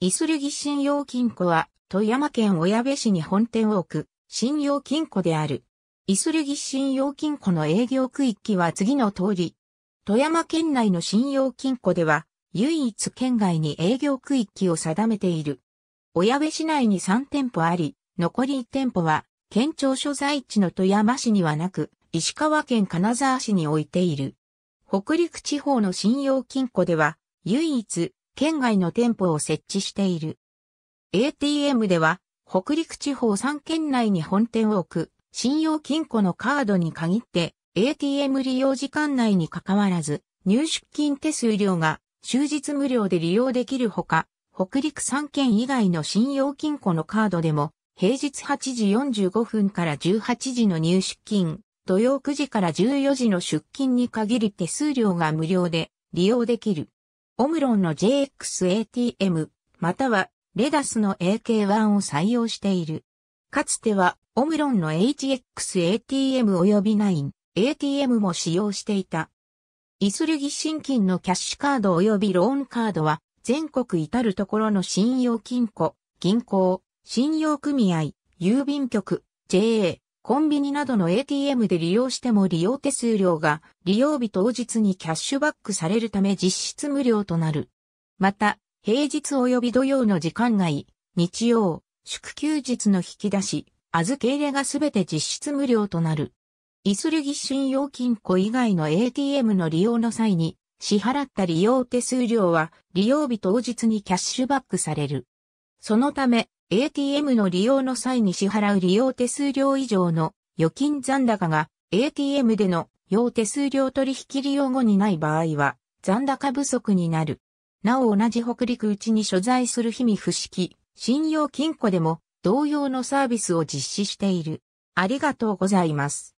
イスルギ信用金庫は、富山県小矢部市に本店を置く、信用金庫である。イスルギ信用金庫の営業区域は次の通り。富山県内の信用金庫では、唯一県外に営業区域を定めている。小矢部市内に3店舗あり、残り1店舗は、県庁所在地の富山市にはなく、石川県金沢市に置いている。北陸地方の信用金庫では、唯一、県外の店舗を設置している。ATM では、北陸地方3県内に本店を置く、信用金庫のカードに限って、ATM 利用時間内に関わらず、入出金手数料が終日無料で利用できるほか、北陸3県以外の信用金庫のカードでも、平日8時45分から18時の入出金、土曜9時から14時の出勤に限り手数料が無料で利用できる。オムロンの JXATM、またはレダスの AK1 を採用している。かつては、オムロンの HXATM 及び 9ATM も使用していた。イスルギ新金のキャッシュカード及びローンカードは、全国至るところの信用金庫、銀行、信用組合、郵便局、JA、コンビニなどの ATM で利用しても利用手数料が利用日当日にキャッシュバックされるため実質無料となる。また、平日及び土曜の時間外、日曜、祝休日の引き出し、預け入れがすべて実質無料となる。イスルギ信用金庫以外の ATM の利用の際に、支払った利用手数料は利用日当日にキャッシュバックされる。そのため、ATM の利用の際に支払う利用手数料以上の預金残高が ATM での用手数料取引利用後にない場合は残高不足になる。なお同じ北陸うちに所在する氷見不式信用金庫でも同様のサービスを実施している。ありがとうございます。